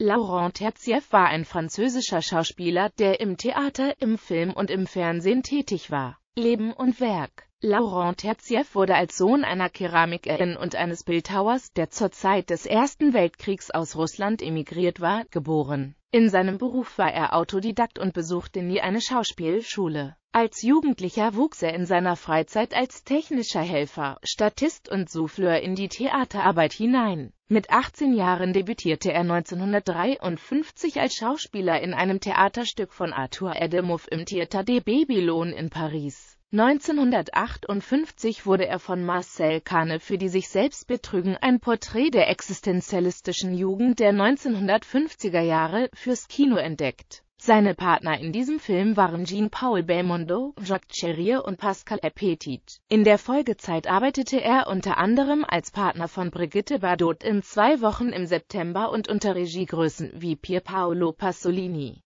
Laurent Terzieff war ein französischer Schauspieler, der im Theater, im Film und im Fernsehen tätig war. Leben und Werk Laurent Terzieff wurde als Sohn einer Keramikerin und eines Bildhauers, der zur Zeit des Ersten Weltkriegs aus Russland emigriert war, geboren. In seinem Beruf war er Autodidakt und besuchte nie eine Schauspielschule. Als Jugendlicher wuchs er in seiner Freizeit als technischer Helfer, Statist und Souffleur in die Theaterarbeit hinein. Mit 18 Jahren debütierte er 1953 als Schauspieler in einem Theaterstück von Arthur Edemov im Theater de Babylon in Paris. 1958 wurde er von Marcel Kane für die sich selbst betrügen ein Porträt der existenzialistischen Jugend der 1950er Jahre fürs Kino entdeckt. Seine Partner in diesem Film waren Jean-Paul Belmondo, Jacques Cherier und Pascal Petit. In der Folgezeit arbeitete er unter anderem als Partner von Brigitte Bardot in zwei Wochen im September und unter Regiegrößen wie Pier Paolo Pasolini,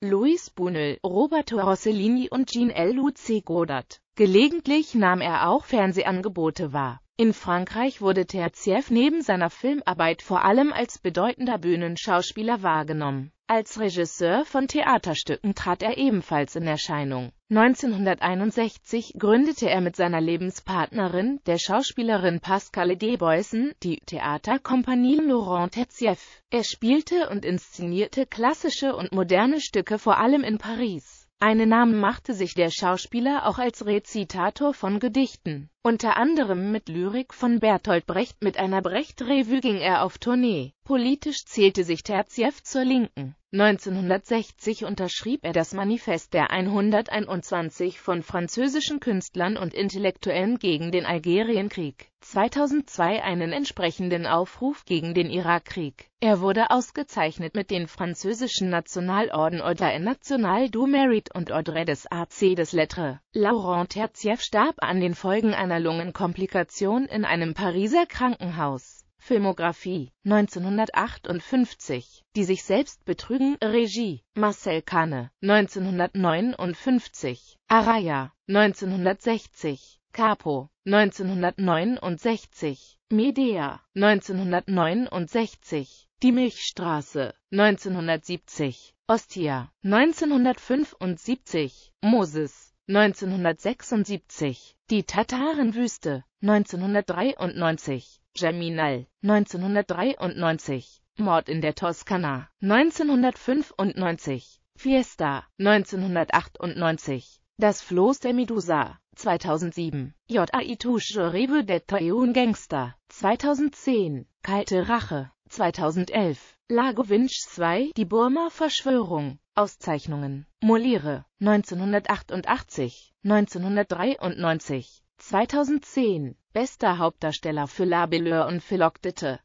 Luis Buñuel, Roberto Rossellini und Jean-L. Luce Godard. Gelegentlich nahm er auch Fernsehangebote wahr. In Frankreich wurde Terziev neben seiner Filmarbeit vor allem als bedeutender Bühnenschauspieler wahrgenommen. Als Regisseur von Theaterstücken trat er ebenfalls in Erscheinung. 1961 gründete er mit seiner Lebenspartnerin, der Schauspielerin Pascale Debeusen, die Theaterkompanie Laurent Tetzieff. Er spielte und inszenierte klassische und moderne Stücke vor allem in Paris. Einen Namen machte sich der Schauspieler auch als Rezitator von Gedichten. Unter anderem mit Lyrik von Bertolt Brecht. Mit einer Brecht-Revue ging er auf Tournee. Politisch zählte sich Terzieff zur Linken. 1960 unterschrieb er das Manifest der 121 von französischen Künstlern und Intellektuellen gegen den Algerienkrieg, 2002 einen entsprechenden Aufruf gegen den Irakkrieg. Er wurde ausgezeichnet mit den französischen Nationalorden Ordre National du Mérite und Ordre des AC des Lettres. Laurent Terzieff starb an den Folgen einer Lungenkomplikation in einem Pariser Krankenhaus. Filmografie 1958 Die sich selbst betrügen Regie Marcel Kanne 1959 Araya 1960 Capo 1969 Medea 1969 Die Milchstraße 1970 Ostia 1975 Moses 1976 Die Tatarenwüste 1993 Geminal, 1993, Mord in der Toskana, 1995, Fiesta, 1998, Das Floß der Medusa, 2007, J.A.I. Touche Rebe der Toyun Gangster, 2010, Kalte Rache, 2011, Lago Winch 2, Die Burma Verschwörung, Auszeichnungen, Moliere, 1988, 1993, 2010, Bester Hauptdarsteller für La Belle und Philoctete